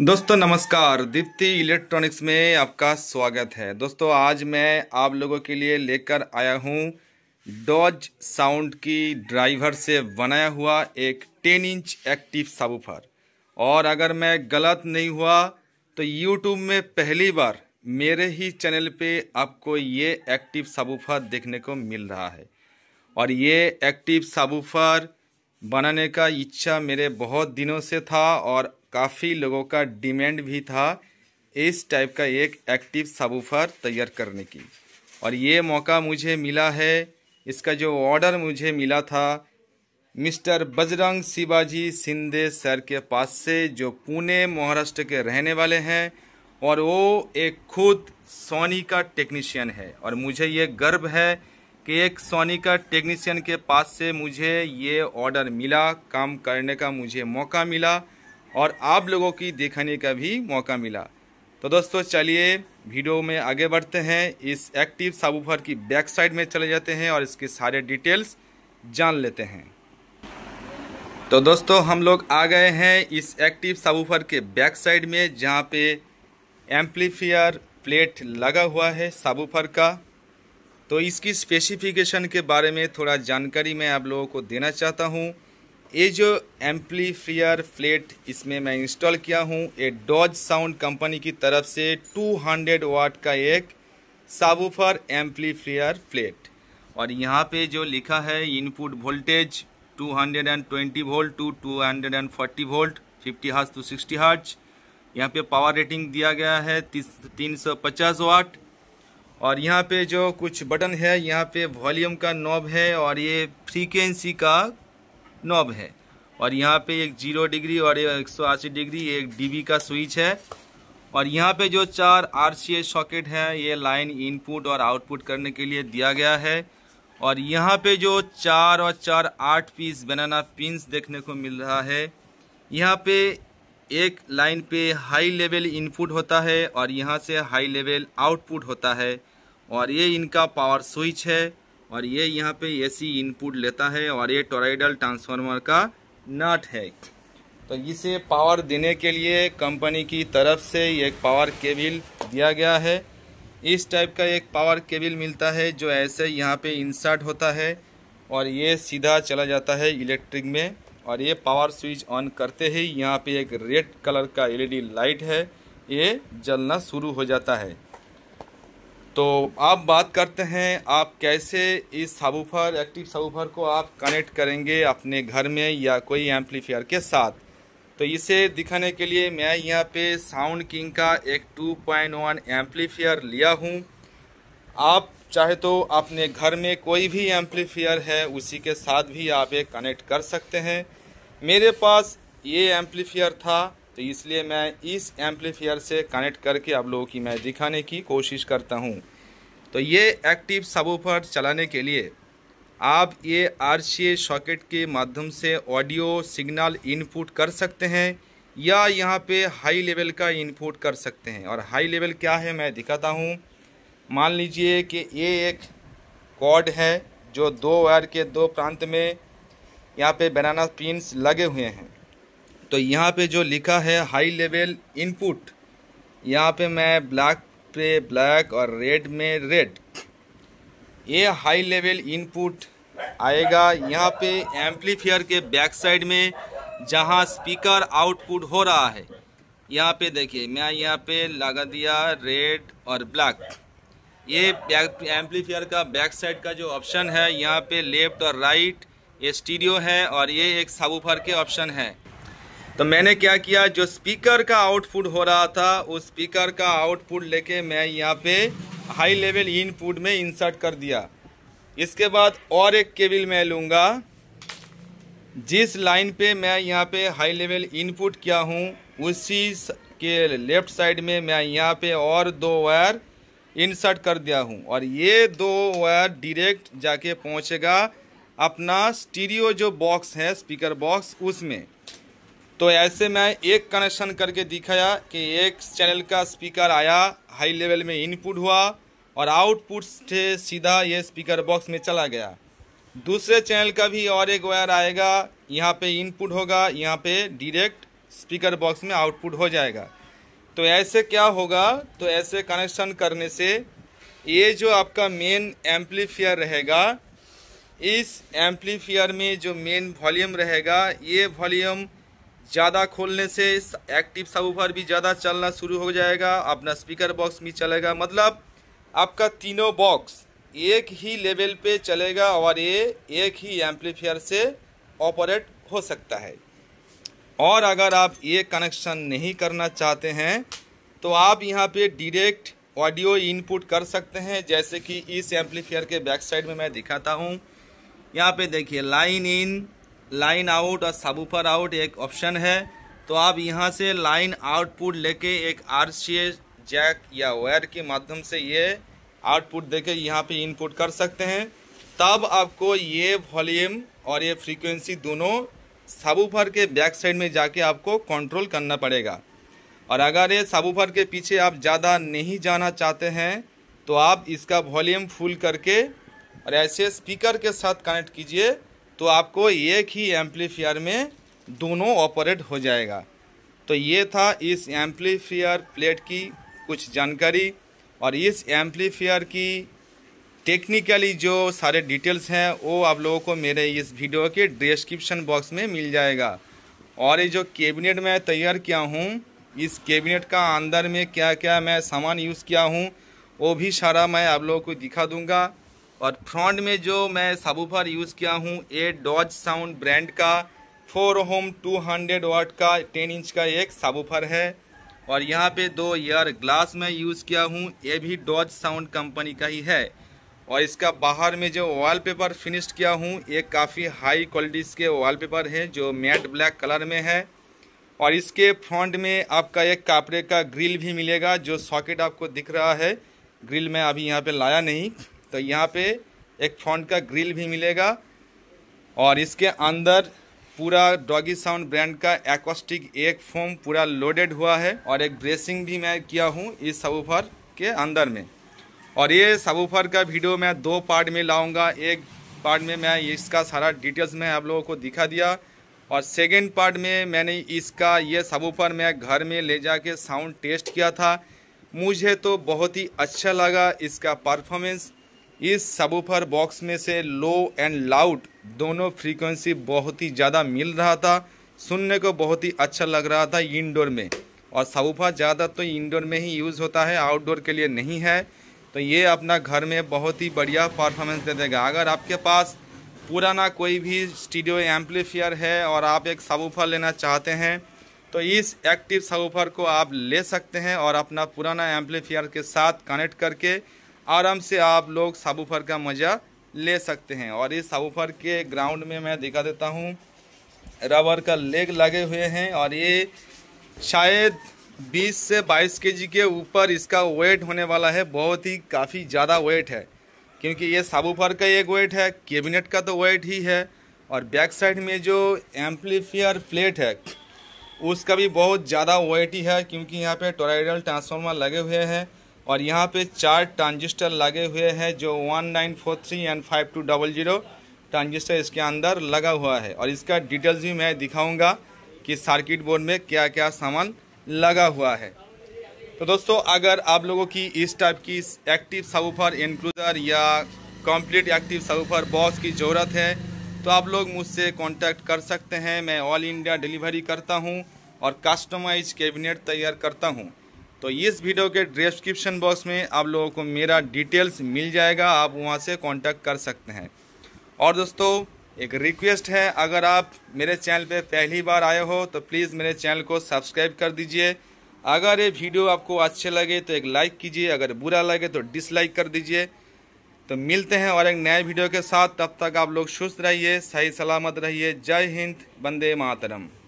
दोस्तों नमस्कार दीप्ति इलेक्ट्रॉनिक्स में आपका स्वागत है दोस्तों आज मैं आप लोगों के लिए लेकर आया हूं डॉज साउंड की ड्राइवर से बनाया हुआ एक 10 इंच एक्टिव सबूफर और अगर मैं गलत नहीं हुआ तो यूट्यूब में पहली बार मेरे ही चैनल पे आपको ये एक्टिव सबूफर देखने को मिल रहा है और ये एक्टिव सबूफर बनाने का इच्छा मेरे बहुत दिनों से था और काफ़ी लोगों का डिमांड भी था इस टाइप का एक एक्टिव सबूफर तैयार करने की और ये मौका मुझे मिला है इसका जो ऑर्डर मुझे मिला था मिस्टर बजरंग शिवाजी सिंधे सर के पास से जो पुणे महाराष्ट्र के रहने वाले हैं और वो एक खुद सोनी का टेक्नीशियन है और मुझे ये गर्व है कि एक सोनी का टेक्नीशियन के पास से मुझे ये ऑर्डर मिला काम करने का मुझे मौका मिला और आप लोगों की देखने का भी मौका मिला तो दोस्तों चलिए वीडियो में आगे बढ़ते हैं इस एक्टिव साबूफर की बैक साइड में चले जाते हैं और इसके सारे डिटेल्स जान लेते हैं तो दोस्तों हम लोग आ गए हैं इस एक्टिव साबूफर के बैक साइड में जहाँ पे एम्पलीफियर प्लेट लगा हुआ है साबूफर का तो इसकी स्पेसिफिकेशन के बारे में थोड़ा जानकारी मैं आप लोगों को देना चाहता हूँ ये जो एम्पलीफियर फ्लेट इसमें मैं इंस्टॉल किया हूँ ये डॉज साउंड कंपनी की तरफ से 200 वाट का एक साबुफर एम्पलीफियर फ्लेट और यहाँ पे जो लिखा है input voltage 220 volt to 240 volt 50 hertz to 60 hertz यहाँ पे पावर रेटिंग दिया गया है तीन सौ पचास वाट और यहाँ पे जो कुछ बटन है यहाँ पे वॉल्यूम का नॉब है और ये फ्रीक्वेंसी का नॉब है और यहाँ पे एक जीरो डिग्री और एक सौ अस्सी डिग्री एक डीबी का स्विच है और यहाँ पे जो चार आर सॉकेट है ये लाइन इनपुट और आउटपुट करने के लिए दिया गया है और यहाँ पे जो चार और चार आठ पीस बनाना पिंस देखने को मिल रहा है यहाँ पे एक लाइन पे हाई लेवल इनपुट होता है और यहाँ से हाई लेवल आउटपुट होता है और ये इनका पावर स्विच है और ये यहाँ पे एसी इनपुट लेता है और ये टोराइडल ट्रांसफार्मर का नट है तो इसे पावर देने के लिए कंपनी की तरफ से एक पावर केबल दिया गया है इस टाइप का एक पावर केबल मिलता है जो ऐसे यहाँ पे इंसर्ट होता है और ये सीधा चला जाता है इलेक्ट्रिक में और ये पावर स्विच ऑन करते ही यहाँ पे एक रेड कलर का एलईडी लाइट है ये जलना शुरू हो जाता है तो आप बात करते हैं आप कैसे इस सबूफर एक्टिव सबूफर को आप कनेक्ट करेंगे अपने घर में या कोई एम्पलीफायर के साथ तो इसे दिखाने के लिए मैं यहाँ पे साउंड किंग का एक 2.1 पॉइंट लिया हूँ आप चाहे तो अपने घर में कोई भी एम्पलीफायर है उसी के साथ भी आप ये कनेक्ट कर सकते हैं मेरे पास ये एम्पलीफायर था तो इसलिए मैं इस एम्पलीफायर से कनेक्ट करके आप लोगों की मैं दिखाने की कोशिश करता हूँ तो ये एक्टिव सबूफर चलाने के लिए आप ये आर सॉकेट के माध्यम से ऑडियो सिग्नल इनपुट कर सकते हैं या यहाँ पे हाई लेवल का इनपुट कर सकते हैं और हाई लेवल क्या है मैं दिखाता हूँ मान लीजिए कि ये एक कॉर्ड है जो दो वायर के दो प्रांत में यहाँ पे बनाना पिन लगे हुए हैं तो यहाँ पे जो लिखा है हाई लेवल इनपुट यहाँ पे मैं ब्लैक पे ब्लैक और रेड में रेड ये हाई लेवल इनपुट आएगा यहाँ पे एम्पलीफियर के बैक साइड में जहाँ स्पीकर आउटपुट हो रहा है यहाँ पे देखिए मैं यहाँ पे लगा दिया रेड और ब्लैक ये एम्पलीफियर का बैक साइड का जो ऑप्शन है यहाँ पे लेफ्ट और राइट ये स्टीरियो है और ये एक साबूफर के ऑप्शन है तो मैंने क्या किया जो स्पीकर का आउटपुट हो रहा था उस स्पीकर का आउटपुट लेके मैं यहाँ पे हाई लेवल इनपुट में इंसर्ट कर दिया इसके बाद और एक केबल मैं लूँगा जिस लाइन पे मैं यहाँ पे हाई लेवल इनपुट किया हूँ उसी के लेफ्ट साइड में मैं यहाँ पे और दो वायर इंसर्ट कर दिया हूँ और ये दो वायर डायरेक्ट जाके पहुँचेगा अपना स्टीरियो जो बॉक्स है स्पीकर बॉक्स उसमें तो ऐसे में एक कनेक्शन करके दिखाया कि एक चैनल का स्पीकर आया हाई लेवल में इनपुट हुआ और आउटपुट से सीधा ये स्पीकर बॉक्स में चला गया दूसरे चैनल का भी और एक वायर आएगा यहाँ पे इनपुट होगा यहाँ पे डायरेक्ट स्पीकर बॉक्स में आउटपुट हो जाएगा तो ऐसे क्या होगा तो ऐसे कनेक्शन करने से ये जो आपका मेन एम्पलीफियर रहेगा इस एम्पलीफियर में जो मेन वॉल्यूम रहेगा ये वॉल्यूम ज़्यादा खोलने से एक्टिव सबूफर भी ज़्यादा चलना शुरू हो जाएगा अपना स्पीकर बॉक्स भी चलेगा मतलब आपका तीनों बॉक्स एक ही लेवल पे चलेगा और ये एक ही एम्पलीफायर से ऑपरेट हो सकता है और अगर आप ये कनेक्शन नहीं करना चाहते हैं तो आप यहाँ पे डायरेक्ट ऑडियो इनपुट कर सकते हैं जैसे कि इस एम्पलीफायर के बैक साइड में मैं दिखाता हूँ यहाँ पे देखिए लाइन इन लाइन आउट और सबूफर आउट एक ऑप्शन है तो आप यहाँ से लाइन आउटपुट लेके एक आर जैक या वायर के माध्यम से ये आउटपुट देके यहाँ पर इनपुट कर सकते हैं तब आपको ये वॉल्यूम और ये फ्रीक्वेंसी दोनों सबूफर के बैक साइड में जाके आपको कंट्रोल करना पड़ेगा और अगर ये सबूफर के पीछे आप ज़्यादा नहीं जाना चाहते हैं तो आप इसका वॉल्यूम फुल करके और ऐसे स्पीकर के साथ कनेक्ट कीजिए तो आपको एक ही एम्पलीफायर में दोनों ऑपरेट हो जाएगा तो ये था इस एम्पलीफायर प्लेट की कुछ जानकारी और इस एम्पलीफायर की टेक्निकली जो सारे डिटेल्स हैं वो आप लोगों को मेरे इस वीडियो के डिस्क्रिप्शन बॉक्स में मिल जाएगा और ये जो कैबिनेट मैं तैयार किया हूँ इस कैबिनेट का अंदर में क्या क्या मैं सामान यूज़ किया हूँ वो भी सारा मैं आप लोगों को दिखा दूँगा और फ्रंट में जो मैं सबूफर यूज़ किया हूँ ये डॉज साउंड ब्रांड का for home two hundred watt का टेन इंच का एक सबूफर है और यहाँ पे दो ईयर ग्लास मैं यूज़ किया हूँ ये भी डॉज साउंड कंपनी का ही है और इसका बाहर में जो वॉलपेपर फिनिश्ड किया हूँ ये काफ़ी हाई क्वालिटी के वॉलपेपर है जो मैट ब्लैक कलर में है और इसके फ्रंट में आपका एक कापड़े का ग्रिल भी मिलेगा जो सॉकेट आपको दिख रहा है ग्रिल मैं अभी यहाँ पे लाया नहीं तो यहाँ पे एक फ्रंट का ग्रिल भी मिलेगा और इसके अंदर पूरा डॉगी साउंड ब्रांड का एक्वास्टिक एक फोम पूरा लोडेड हुआ है और एक ब्रेसिंग भी मैं किया हूँ इस सबूफर के अंदर में और ये सबूफर का वीडियो मैं दो पार्ट में लाऊंगा एक पार्ट में मैं इसका सारा डिटेल्स मैं आप लोगों को दिखा दिया और सेकेंड पार्ट में मैंने इसका ये सबूफर मैं घर में ले जा साउंड टेस्ट किया था मुझे तो बहुत ही अच्छा लगा इसका परफॉर्मेंस इस सबूफर बॉक्स में से लो एंड लाउड दोनों फ्रीक्वेंसी बहुत ही ज़्यादा मिल रहा था सुनने को बहुत ही अच्छा लग रहा था इंडोर में और सबूफा ज़्यादा तो इंडोर में ही यूज़ होता है आउटडोर के लिए नहीं है तो ये अपना घर में बहुत ही बढ़िया परफॉर्मेंस दे देगा अगर आपके पास पुराना कोई भी स्टीडियो एम्पलीफियर है और आप एक सबूफर लेना चाहते हैं तो इस एक्टिव सबूफर को आप ले सकते हैं और अपना पुराना एम्पलीफियर के साथ कनेक्ट करके आराम से आप लोग साबूफर का मज़ा ले सकते हैं और इस साबूफर के ग्राउंड में मैं दिखा देता हूँ रबर का लेग लगे हुए हैं और ये शायद 20 से 22 केजी के ऊपर इसका वेट होने वाला है बहुत ही काफ़ी ज़्यादा वेट है क्योंकि ये साबूफर का एक वेट है कैबिनेट का तो वेट ही है और बैक साइड में जो एम्पलीफियर प्लेट है उसका भी बहुत ज़्यादा वेट ही है क्योंकि यहाँ पे टोराइडल ट्रांसफार्मर लगे हुए हैं और यहाँ पे चार ट्रांजिस्टर लगे हुए हैं जो one nine four three and five two double zero transistor इसके अंदर लगा हुआ है और इसका डिटेल्स भी मैं दिखाऊंगा कि सर्किट बोर्ड में क्या क्या सामान लगा हुआ है तो दोस्तों अगर आप लोगों की इस टाइप की एक्टिव सबूफर इनक्लूजर या कंप्लीट एक्टिव सबूफर बॉस की ज़रूरत है तो आप लोग मुझसे कॉन्टैक्ट कर सकते हैं मैं ऑल इंडिया डिलीवरी करता हूँ और कस्टमाइज कैबिनेट तैयार करता हूँ तो इस वीडियो के डिस्क्रिप्शन बॉक्स में आप लोगों को मेरा डिटेल्स मिल जाएगा आप वहाँ से कांटेक्ट कर सकते हैं और दोस्तों एक रिक्वेस्ट है अगर आप मेरे चैनल पे पहली बार आए हो तो प्लीज़ मेरे चैनल को सब्सक्राइब कर दीजिए अगर ये वीडियो आपको अच्छे लगे तो एक लाइक कीजिए अगर बुरा लगे तो डिसलाइक कर दीजिए तो मिलते हैं और एक नए वीडियो के साथ तब तक आप लोग सुस्त रहिए सही सलामत रहिए जय हिंद बंदे मातरम